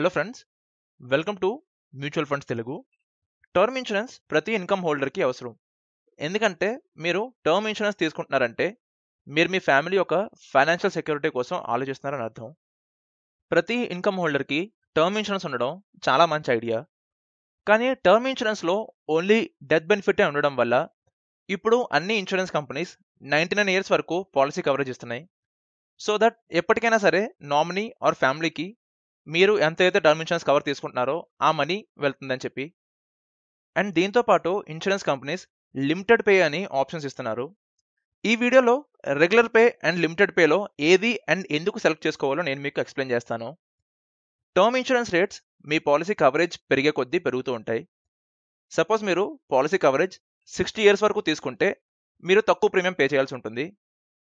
hello friends welcome to mutual funds Telugu term insurance ప్రతి income హోల్డర్కి అవసరం ఎందుకంటే మీరు టర్మ్ ఇన్సూరెన్స్ తీసుకుంటున్నారంటే మీరు మీ ఫ్యామిలీ యొక్క ఫైనాన్షియల్ సెక్యూరిటీ కోసం ఆలోచిస్తున్నారని అర్థం ప్రతి ఇన్కమ్ హోల్డర్కి టర్మ్ ఇన్సూరెన్స్ ఉండడం చాలా మంచి ఐడియా కానీ టర్మ్ ఇన్సూరెన్స్లో ఓన్లీ డెత్ బెనిఫిటే ఉండడం వల్ల ఇప్పుడు అన్ని insurance companies ninety nine years వరకు పాలసీ కవరేజ్ ఇస్తున్నాయి సో దట్ ఎప్పటికైనా సరే నామినీ ఆర్ ఫ్యామిలీకి మీరు ఎంత అయితే టర్మ్ ఇన్సూరెన్స్ కవర్ తీసుకుంటున్నారో ఆ మనీ వెళ్తుందని చెప్పి అండ్ దీంతో పాటు ఇన్సూరెన్స్ కంపెనీస్ లిమిటెడ్ పే అని ఆప్షన్స్ ఇస్తున్నారు ఈ వీడియోలో రెగ్యులర్ పే అండ్ లిమిటెడ్ పేలో ఏది అండ్ ఎందుకు సెలెక్ట్ చేసుకోవాలో నేను మీకు ఎక్స్ప్లెయిన్ చేస్తాను టర్మ్ ఇన్సూరెన్స్ రేట్స్ మీ పాలసీ కవరేజ్ పెరిగే కొద్దీ పెరుగుతూ ఉంటాయి సపోజ్ మీరు పాలసీ కవరేజ్ సిక్స్టీ ఇయర్స్ వరకు తీసుకుంటే మీరు తక్కువ ప్రీమియం పే చేయాల్సి ఉంటుంది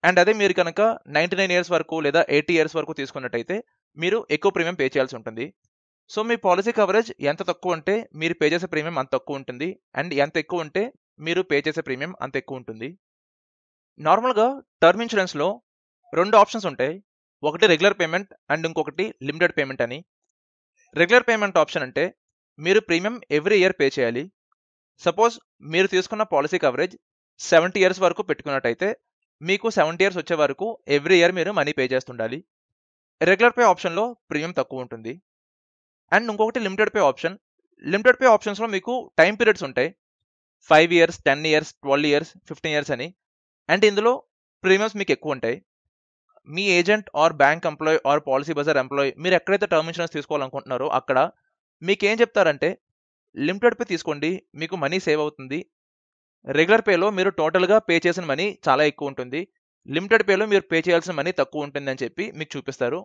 అండ్ అదే మీరు కనుక నైంటీ నైన్ ఇయర్స్ వరకు లేదా ఎయిటీ ఇయర్స్ వరకు తీసుకున్నట్టయితే మీరు ఎక్కువ ప్రీమియం పే చేయాల్సి ఉంటుంది సో మీ పాలసీ కవరేజ్ ఎంత తక్కువ ఉంటే మీరు పే చేసే ప్రీమియం అంత తక్కువ ఉంటుంది అండ్ ఎంత ఎక్కువ ఉంటే మీరు పే చేసే ప్రీమియం అంత ఎక్కువ ఉంటుంది నార్మల్గా టర్మ్ ఇన్సూరెన్స్లో రెండు ఆప్షన్స్ ఉంటాయి ఒకటి రెగ్యులర్ పేమెంట్ అండ్ ఇంకొకటి లిమిటెడ్ పేమెంట్ అని రెగ్యులర్ పేమెంట్ ఆప్షన్ అంటే మీరు ప్రీమియం ఎవ్రీ ఇయర్ పే చేయాలి సపోజ్ మీరు తీసుకున్న పాలసీ కవరేజ్ సెవెంటీ ఇయర్స్ వరకు పెట్టుకున్నట్టయితే మీకు సెవెంటీ ఇయర్స్ వచ్చే వరకు ఎవ్రీ ఇయర్ మీరు మనీ పే చేస్తుండాలి రెగ్యులర్ పే ఆప్షన్లో ప్రీమియం తక్కువ ఉంటుంది అండ్ ఇంకొకటి limited pay option limited pay ఆప్షన్స్లో మీకు టైం పీరియడ్స్ ఉంటాయి five years ten years twelve years fifteen years అని అండ్ ఇందులో ప్రీమియమ్స్ మీకు ఎక్కువ ఉంటాయి మీ agent or bank employee or Policybazaar employee మీరు ఎక్కడైతే టర్మ్ ఇన్సూరెన్స్ తీసుకోవాలనుకుంటున్నారో అక్కడ మీకేం చెప్తారంటే లిమిటెడ్ పే తీసుకోండి మీకు మనీ సేవ్ అవుతుంది రెగ్యులర్ పేలో మీరు టోటల్గా పే చేసిన మనీ చాలా ఎక్కువ ఉంటుంది లిమిటెడ్ పేలో మీరు పే చేయాల్సిన మనీ తక్కువ ఉంటుందని చెప్పి మీకు చూపిస్తారు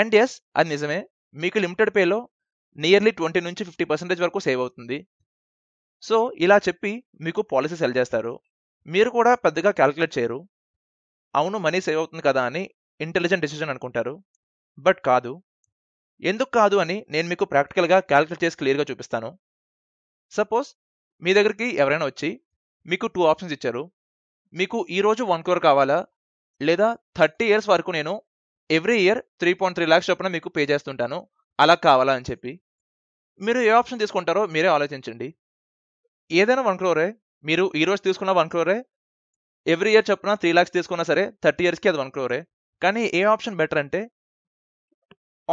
అండ్ ఎస్ అది నిజమే మీకు లిమిటెడ్ పేలో నియర్లీ ట్వంటీ నుంచి ఫిఫ్టీ పర్సెంటేజ్ వరకు సేవ్ అవుతుంది సో ఇలా చెప్పి మీకు పాలసీ సెల్ చేస్తారు మీరు కూడా పెద్దగా క్యాలిక్యులేట్ చేయరు అవును మనీ సేవ్ అవుతుంది కదా అని ఇంటెలిజెంట్ డెసిషన్ అనుకుంటారు బట్ కాదు ఎందుకు కాదు అని నేను మీకు ప్రాక్టికల్గా క్యాల్కులేట్ చేసి క్లియర్గా చూపిస్తాను సపోజ్ మీ దగ్గరికి ఎవరైనా వచ్చి మీకు టూ ఆప్షన్స్ ఇచ్చారు మీకు ఈరోజు వన్ క్రోర్ కావాలా లేదా థర్టీ ఇయర్స్ వరకు నేను every year three point three lakhs చొప్పున మీకు పే చేస్తుంటాను అలా కావాలా అని చెప్పి మీరు ఏ ఆప్షన్ తీసుకుంటారో మీరే ఆలోచించండి ఏదైనా వన్ క్రోరే మీరు ఈ రోజు తీసుకున్న వన్ క్రోరే ఎవ్రీ ఇయర్ చొప్పున త్రీ ల్యాక్స్ తీసుకున్నా సరే థర్టీ ఇయర్స్కి అది వన్ క్రోరే కానీ ఏ ఆప్షన్ బెటర్ అంటే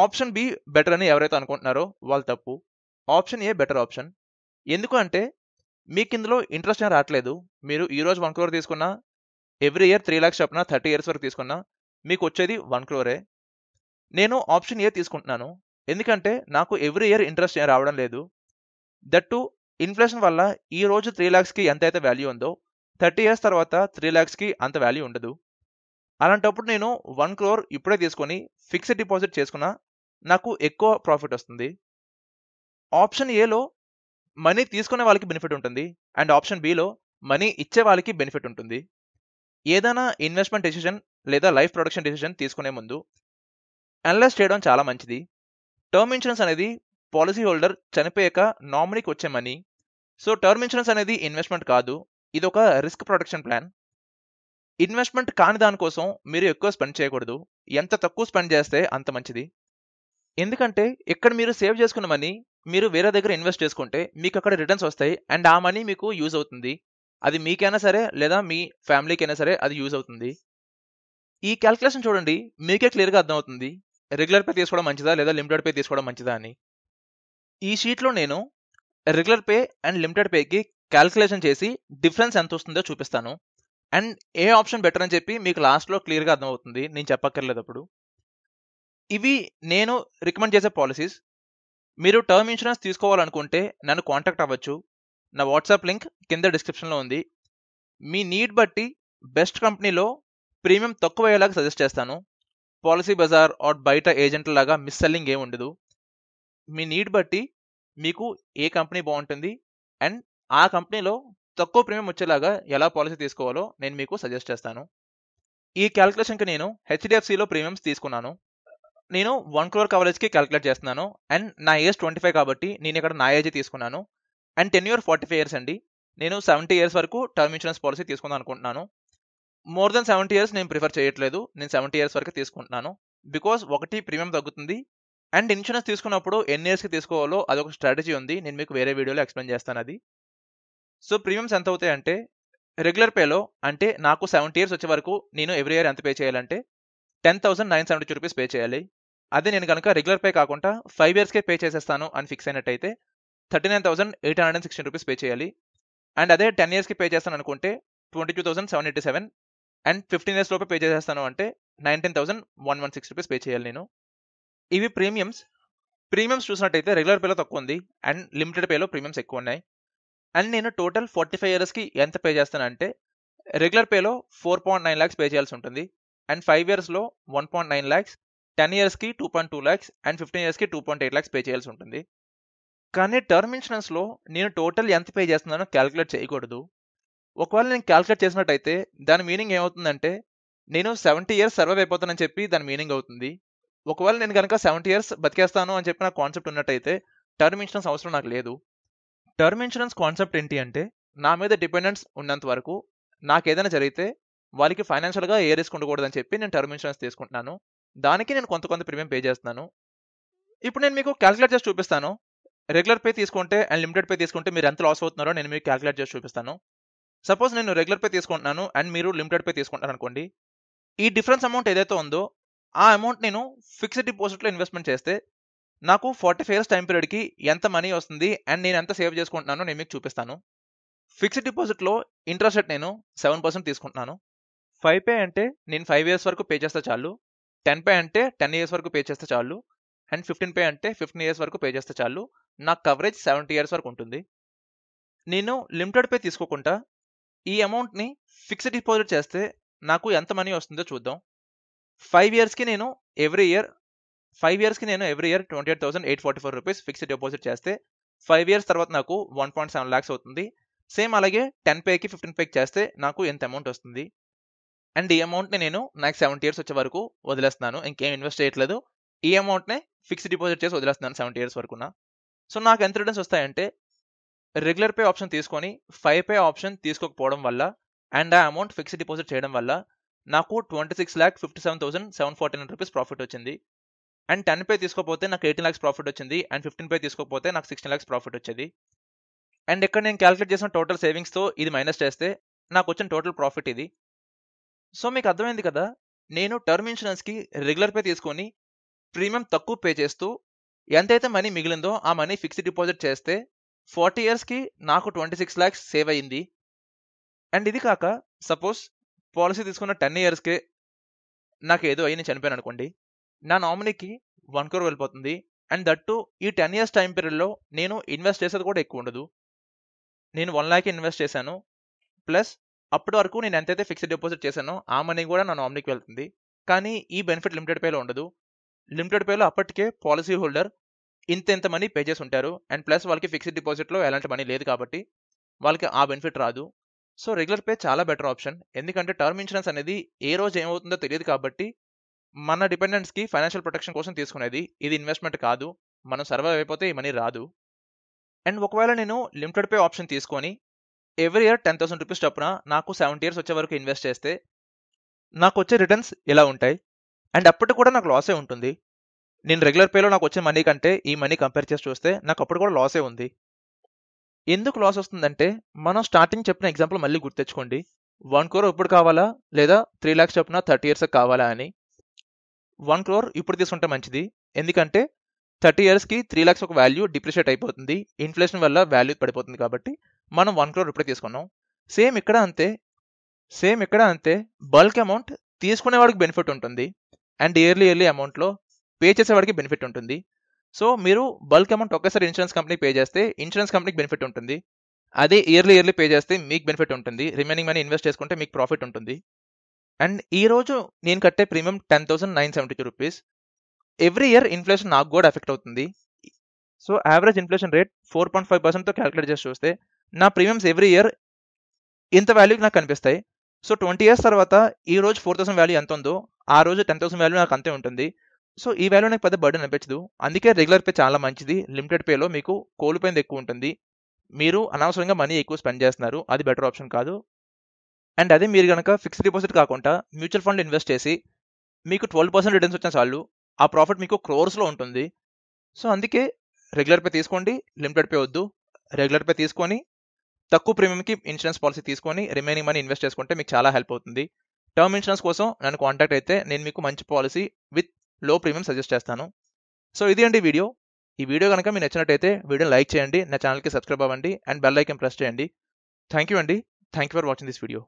ఆప్షన్ బి బెటర్ అని ఎవరైతే అనుకుంటున్నారో వాళ్ళు తప్పు ఆప్షన్ ఏ బెటర్ ఆప్షన్ ఎందుకు అంటే మీకు ఇందులో ఇంట్రెస్ట్ రావట్లేదు మీరు ఈరోజు వన్ క్రోర్ తీసుకున్నా ఎవ్రీ ఇయర్ త్రీ ల్యాక్స్ చెప్పిన థర్టీ ఇయర్స్ వరకు తీసుకున్నా మీకు వచ్చేది వన్ క్రోరే నేను ఆప్షన్ ఏ తీసుకుంటున్నాను ఎందుకంటే నాకు ఎవ్రీ ఇయర్ ఇంట్రెస్ట్ రావడం లేదు దట్టు ఇన్ఫ్లేషన్ వల్ల ఈ రోజు త్రీ ల్యాక్స్కి ఎంత అయితే వాల్యూ ఉందో థర్టీ ఇయర్స్ తర్వాత త్రీ ల్యాక్స్కి అంత వాల్యూ ఉండదు అలాంటప్పుడు నేను వన్ క్రోర్ ఇప్పుడే తీసుకొని ఫిక్స్డ్ డిపాజిట్ చేసుకున్నా నాకు ఎక్కువ ప్రాఫిట్ వస్తుంది ఆప్షన్ ఏలో మనీ తీసుకునే వాళ్ళకి బెనిఫిట్ ఉంటుంది అండ్ ఆప్షన్ బిలో మనీ ఇచ్చే వాళ్ళకి బెనిఫిట్ ఉంటుంది ఏదైనా ఇన్వెస్ట్మెంట్ డెసిషన్ లేదా లైఫ్ ప్రొడక్షన్ డెసిషన్ తీసుకునే ముందు అనలైజ్ చేయడం చాలా మంచిది టర్మ్ ఇన్సూరెన్స్ అనేది పాలసీ హోల్డర్ చనిపోయాక నామినీకి వచ్చే మనీ సో టర్మ్ ఇన్సూరెన్స్ అనేది ఇన్వెస్ట్మెంట్ కాదు ఇది ఒక రిస్క్ ప్రొటెక్షన్ ప్లాన్ ఇన్వెస్ట్మెంట్ కాని దానికోసం మీరు ఎక్కువ స్పెండ్ చేయకూడదు ఎంత తక్కువ స్పెండ్ చేస్తే అంత మంచిది ఎందుకంటే ఇక్కడ మీరు సేవ్ చేసుకున్న మనీ మీరు వేరే దగ్గర ఇన్వెస్ట్ చేసుకుంటే మీకు అక్కడ రిటర్న్స్ వస్తాయి అండ్ ఆ మనీ మీకు యూజ్ అవుతుంది అది మీకైనా సరే లేదా మీ ఫ్యామిలీకైనా సరే అది యూజ్ అవుతుంది ఈ క్యాల్కులేషన్ చూడండి మీకే క్లియర్గా అర్థమవుతుంది రెగ్యులర్ పే తీసుకోవడం మంచిదా లేదా లిమిటెడ్ పే తీసుకోవడం మంచిదా అని ఈ షీట్లో నేను రెగ్యులర్ పే అండ్ లిమిటెడ్ పేకి క్యాల్కులేషన్ చేసి డిఫరెన్స్ ఎంత వస్తుందో చూపిస్తాను అండ్ ఏ ఆప్షన్ బెటర్ అని చెప్పి మీకు లాస్ట్లో క్లియర్గా అర్థమవుతుంది నేను చెప్పక్కర్లేదు అప్పుడు ఇవి నేను రికమెండ్ చేసే పాలసీస్ మీరు టర్మ్ ఇన్సూరెన్స్ తీసుకోవాలనుకుంటే నన్ను కాంటాక్ట్ అవ్వచ్చు నా వాట్సాప్ లింక్ కింద డిస్క్రిప్షన్లో ఉంది మీ నీడ్ బట్టి బెస్ట్ కంపెనీలో ప్రీమియం తక్కువ అయ్యేలాగా సజెస్ట్ చేస్తాను పాలసీ బజార్ ఆర్ బయట ఏజెంట్ల లాగా మిస్ సెల్లింగ్ ఏమి ఉండదు మీ నీడ్ బట్టి మీకు ఏ కంపెనీ బాగుంటుంది అండ్ ఆ కంపెనీలో తక్కువ ప్రీమియం వచ్చేలాగా ఎలా పాలసీ తీసుకోవాలో నేను మీకు సజెస్ట్ చేస్తాను ఈ క్యాలిక్యులేషన్కి నేను హెచ్డిఎఫ్సిలో ప్రీమియమ్స్ తీసుకున్నాను నేను వన్ క్రోర్ కవరేజ్కి క్యాలిక్యులేట్ చేస్తున్నాను అండ్ నా ఏజ్ ట్వంటీ ఫైవ్ కాబట్టి నేను ఇక్కడ నా ఏజ్ తీసుకున్నాను and ten year forty five years అండి నేను సెవెంటీ ఇయర్స్ వరకు టర్మ్ ఇన్సూరెన్స్ పాలసీ తీసుకుందాం అనుకుంటున్నాను మోర్ దెన్ సెవెంటీ ఇయర్స్ నేను ప్రిఫర్ చేయట్లేదు నేను సెవెంటీ ఇయర్స్ వరకు తీసుకుంటున్నాను బికాస్ ఒకటి ప్రీమియం తగ్గుతుంది అండ్ ఇన్సూరెన్స్ తీసుకున్నప్పుడు ఎన్ని ఇయర్స్కి తీసుకోవాలో అదొక స్ట్రాటజీ ఉంది నేను మీకు వేరే వీడియోలో ఎక్స్ప్లెయిన్ చేస్తాను అది సో ప్రీమియమ్స్ ఎంత అవుతాయి అంటే రెగ్యులర్ పేలో అంటే నాకు సెవెంటీ ఇయర్స్ వచ్చే వరకు నేను ఎవ్రీ ఇయర్ ఎంత పే చేయాలంటే ten thousand nine seventy rupees pay చేయాలి అదే నేను కనుక రెగ్యులర్ పే కాకుండా ఫైవ్ ఇయర్స్కే పే చేసేస్తాను అని ఫిక్స్ అయినట్టయితే thirty nine thousand eight hundred and sixteen rupees pay చేయాలి అండ్ అదే టెన్ ఇయర్స్కి పే చేస్తాను అనుకుంటే twenty two thousand seven eighty seven and fifteen years లోపే పే చేసేస్తాను అంటే nineteen thousand one one six rupees pay చేయాలి నేను ఇవి ప్రీమియమ్స్ ప్రీమియమ్స్ చూసినట్టయితే రెగ్యులర్ పేలో తక్కువ ఉంది అండ్ లిమిటెడ్ పేలో ప్రీమియమ్స్ ఎక్కువ ఉన్నాయి అండ్ నేను టోటల్ ఫార్టీ ఫైవ్ ఇయర్స్కి ఎంత పే చేస్తానంటే రెగ్యులర్ పేలో four point nine lakhs pay చేయాల్సి ఉంటుంది అండ్ ఫైవ్ ఇయర్స్లో one point nine lakhs ten ఇయర్స్కి two point two lakhs and fifteen ఇయర్స్కి two point eight lakhs pay చేయాల్సి ఉంటుంది కానీ టర్మ్ ఇన్సూరెన్స్లో నేను టోటల్ ఎంత పే చేస్తున్నానో క్యాలిక్యులేట్ చేయకూడదు ఒకవేళ నేను క్యాలిక్యులేట్ చేసినట్టయితే దాని మీనింగ్ ఏమవుతుందంటే నేను సెవెంటీ ఇయర్స్ సర్వైవ్ అయిపోతానని చెప్పి దాని మీనింగ్ అవుతుంది ఒకవేళ నేను కనుక సెవెంటీ ఇయర్స్ బతికేస్తాను అని చెప్పి నా కాన్సెప్ట్ ఉన్నట్టయితే టర్మ్ ఇన్సూరెన్స్ అవసరం నాకు లేదు టర్మ్ ఇన్సూరెన్స్ కాన్సెప్ట్ ఏంటి అంటే నా మీద డిపెండెన్స్ ఉన్నంత వరకు నాకు ఏదైనా జరిగితే వాళ్ళకి ఫైనాన్షియల్గా ఏ రిస్క్ ఉండకూడదని చెప్పి నేను టర్మ్ ఇన్సూరెన్స్ తీసుకుంటున్నాను దానికి నేను కొంత కొంత ప్రీమియం పే చేస్తున్నాను ఇప్పుడు నేను మీకు క్యాలిక్యులేట్ చేసి చూపిస్తాను రెగ్యులర్ పే తీసుకుంటే అండ్ లిమిటెడ్ పే తీసుకుంటే మీరు ఎంత లాస్ అవుతున్నారో నేను మీకు క్యాలిక్యులేట్ చేసి చూపిస్తాను సపోజ్ నేను రెగ్యులర్ పే తీసుకుంటున్నాను అండ్ మీరు లిమిటెడ్ పే తీసుకుంటున్నారు అనుకోండి ఈ డిఫరెన్స్ అమౌంట్ ఏదైతే ఉందో ఆ అమౌంట్ నేను ఫిక్స్డ్ డిపాజిట్లో ఇన్వెస్ట్మెంట్ చేస్తే నాకు ఫార్టీ ఫైవ్ ఇయర్స్ టైం పీరియడ్కి ఎంత మనీ వస్తుంది అండ్ నేను ఎంత సేవ్ చేసుకుంటున్నానో నేను మీకు చూపిస్తాను ఫిక్స్డ్ డిపాజిట్లో ఇంట్రెస్ట్ రేట్ నేను సెవెన్ పర్సెంట్ తీసుకుంటున్నాను ఫైవ్ పే అంటే నేను ఫైవ్ ఇయర్స్ వరకు పే చేస్తే చాలు టెన్ పే అంటే టెన్ ఇయర్స్ వరకు పే చేస్తే చాలు అండ్ ఫిఫ్టీన్ పే అంటే ఫిఫ్టీన్ ఇయర్స్ వరకు పే చేస్తే చాలు నా కవరేజ్ సెవెంటీ ఇయర్స్ వరకు ఉంటుంది నేను లిమిటెడ్ పే తీసుకోకుండా ఈ అమౌంట్ని ఫిక్స్డ్ డిపాజిట్ చేస్తే నాకు ఎంత మనీ వస్తుందో చూద్దాం ఫైవ్ ఇయర్స్కి నేను ఎవ్రీ ఇయర్ ఫైవ్ ఇయర్స్కి నేను every year twenty eight thousand eight forty four rupees fixed deposit చేస్తే ఫైవ్ ఇయర్స్ తర్వాత నాకు వన్ పాయింట్ సెవెన్ ల్యాక్స్ అవుతుంది సేమ్ అలాగే టెన్ పేకి ఫిఫ్టీన్ పేకి చేస్తే నాకు ఎంత అమౌంట్ వస్తుంది అండ్ ఈ అమౌంట్ని నేను నాకు సెవెంటీ ఇయర్స్ వచ్చే వరకు వదిలేస్తున్నాను ఇంకేం ఇన్వెస్ట్ చేయట్లేదు ఈ అమౌంట్ని ఫిక్స్డ్ డిపాజిట్ చేసి వదిలేస్తున్నాను సెవెంటీ ఇయర్స్ వరకున్నా సో నాకు ఎంత రిటర్న్స్ వస్తాయంటే రెగ్యులర్ పే ఆప్షన్ తీసుకొని ఫైవ్ పే ఆప్షన్ తీసుకోకపోవడం వల్ల అండ్ ఆ అమౌంట్ ఫిక్స్డ్ డిపాజిట్ చేయడం వల్ల నాకు twenty six lakh fifty seven thousand seven forty nine rupees profit వచ్చింది అండ్ టెన్ పే తీసుకోకపోతే నాకు ఎయిటీన్ ల్యాక్స్ ప్రాఫిట్ వచ్చింది అండ్ ఫిఫ్టీన్ పే తీసుకోకపోతే నాకు సిక్స్టీన్ ల్యాక్స్ ప్రాఫిట్ వచ్చేది అండ్ ఇక్కడ నేను క్యాలిక్యులేట్ చేసిన టోటల్ సేవింగ్స్తో ఇది మైనస్ చేస్తే నాకు వచ్చిన టోటల్ ప్రాఫిట్ ఇది సో మీకు అర్థమైంది కదా నేను టర్మ్ ఇన్సూరెన్స్కి రెగ్యులర్ పే తీసుకొని ప్రీమియం తక్కువ పే చేస్తూ ఎంతైతే మనీ మిగిలిందో ఆ మనీ ఫిక్స్డ్ డిపాజిట్ చేస్తే ఫార్టీ ఇయర్స్కి నాకు ట్వంటీ సిక్స్ ల్యాక్స్ సేవ్ అయ్యింది అండ్ ఇది కాక సపోజ్ పాలసీ తీసుకున్న టెన్ ఇయర్స్కే నాకు ఏదో అయ్యి నేను చనిపోయాను అనుకోండి నా నామినీకి వన్ క్రోర్ వెళ్ళిపోతుంది అండ్ దట్టు ఈ టెన్ ఇయర్స్ టైం పీరియడ్లో నేను ఇన్వెస్ట్ చేసేది కూడా ఎక్కువ ఉండదు నేను వన్ ల్యాక్ ఇన్వెస్ట్ చేశాను ప్లస్ అప్పటి వరకు నేను ఎంతైతే ఫిక్స్డ్ డిపాజిట్ చేశానో ఆ మనీ కూడా నా నామినీకి వెళ్తుంది కానీ ఈ బెనిఫిట్ లిమిటెడ్ పేలో ఉండదు లిమిటెడ్ పేలో అప్పటికే పాలసీ హోల్డర్ ఇంత ఇంత మనీ పే చేసి ఉంటారు అండ్ ప్లస్ వాళ్ళకి ఫిక్స్డ్ డిపాజిట్లో ఎలాంటి మనీ లేదు కాబట్టి వాళ్ళకి ఆ బెనిఫిట్ రాదు సో రెగ్యులర్ పే చాలా బెటర్ ఆప్షన్ ఎందుకంటే టర్మ్ ఇన్సూరెన్స్ అనేది ఏ రోజు ఏమవుతుందో తెలియదు కాబట్టి మన డిపెండెంట్స్కి ఫైనాన్షియల్ ప్రొటెక్షన్ కోసం తీసుకునేది ఇది ఇన్వెస్ట్మెంట్ కాదు మనం సర్వైవ్ అయిపోతే ఈ మనీ రాదు అండ్ ఒకవేళ నేను లిమిటెడ్ పే ఆప్షన్ తీసుకొని every year ten thousand rupees చొప్పున నాకు సెవెంటీ ఇయర్స్ వచ్చే వరకు ఇన్వెస్ట్ చేస్తే నాకు వచ్చే రిటర్న్స్ ఎలా ఉంటాయి అండ్ అప్పటికి కూడా నాకు లాసే ఉంటుంది నేను రెగ్యులర్ పేలో నాకు వచ్చే మనీ కంటే ఈ మనీ కంపేర్ చేసి చూస్తే నాకు అప్పుడు కూడా లాసే ఉంది ఎందుకు లాస్ వస్తుందంటే మనం స్టార్టింగ్ చెప్పిన ఎగ్జాంపుల్ మళ్ళీ గుర్తెచ్చుకోండి వన్ క్రోర్ ఇప్పుడు కావాలా లేదా త్రీ ల్యాక్స్ చెప్పిన థర్టీ ఇయర్స్ కావాలా అని వన్ క్రోర్ ఇప్పుడు తీసుకుంటే మంచిది ఎందుకంటే థర్టీ ఇయర్స్కి త్రీ ల్యాక్స్ ఒక వాల్యూ డిప్రిషియేట్ అయిపోతుంది ఇన్ఫ్లేషన్ వల్ల వాల్యూ పడిపోతుంది కాబట్టి మనం వన్ క్రోర్ ఇప్పుడే తీసుకున్నాం సేమ్ ఇక్కడ అంతే సేమ్ ఇక్కడ అంతే బల్క్ అమౌంట్ తీసుకునే వాడికి బెనిఫిట్ ఉంటుంది అండ్ ఇయర్లీ ఇయర్లీ అమౌంట్లో పే చేసేవాడికి బెనిఫిట్ ఉంటుంది సో మీరు బల్క్ అమౌంట్ ఒకసారి ఇన్సూరెన్స్ కంపెనీకి పే చేస్తే ఇన్సూరెన్స్ కంపెనీకి బెనిఫిట్ ఉంటుంది అదే ఇయర్లీ ఇయర్లీ పే చేస్తే మీకు బెనిఫిట్ ఉంటుంది రిమైనింగ్ మనీ ఇన్వెస్ట్ చేసుకుంటే మీకు ప్రాఫిట్ ఉంటుంది అండ్ ఈ రోజు నేను కట్టే premium ten thousand nine seventy two rupees every year inflation నాకు కూడా ఎఫెక్ట్ అవుతుంది so average inflation rate four point five పర్సెంట్తో క్యాలిక్యులేట్ చేసి చూస్తే నా ప్రీమియమ్స్ ఎవ్రీ ఇయర్ ఇంత వాల్యూకి నాకు కనిపిస్తాయి సో ట్వంటీ ఇయర్స్ తర్వాత ఈ రోజు ఫోర్ థౌసండ్ వాల్యూ ఎంత ఉందో ఆ రోజు టెన్ థౌసండ్ వాల్యూ నాకు అంతే ఉంటుంది సో ఈ వాల్యూ నాకు పెద్ద బర్డెన్ అనిపించదు అందుకే రెగ్యులర్ పే చాలా మంచిది లిమిటెడ్ పేలో మీకు కోల్పోయింది ఎక్కువ ఉంటుంది మీరు అనవసరంగా మనీ ఎక్కువ స్పెండ్ చేస్తున్నారు అది బెటర్ ఆప్షన్ కాదు అండ్ అదే మీరు కనుక ఫిక్స్డ్ డిపాజిట్ కాకుండా మ్యూచువల్ ఫండ్ ఇన్వెస్ట్ చేసి మీకు ట్వెల్వ్ పర్సెంట్ రిటర్న్స్ వచ్చిన చాలు ఆ ప్రాఫిట్ మీకు క్రోర్స్లో ఉంటుంది సో అందుకే రెగ్యులర్ పే తీసుకోండి లిమిటెడ్ పే వద్దు రెగ్యులర్ పే తీసుకొని తక్కువ ప్రీమియంకి ఇన్సూరెన్స్ పాలసీ తీసుకొని రిమైనింగ్ మనీ ఇన్వెస్ట్ చేసుకుంటే మీకు చాలా హెల్ప్ అవుతుంది టర్మ్ ఇన్సూరెన్స్ కోసం నన్ను కాంటాక్ట్ అయితే నేను మీకు మంచి policy with low premium suggest చేస్తాను సో ఇది అండి వీడియో ఈ వీడియో కనుక మీరు నచ్చినట్టయితే వీడియోని లైక్ చేయండి నా ఛానల్కి సబ్స్క్రైబ్ అవ్వండి అండ్ బెల్ ఐకన్ ప్రెస్ చేయండి థ్యాంక్ యూ అండి thank you for watching this video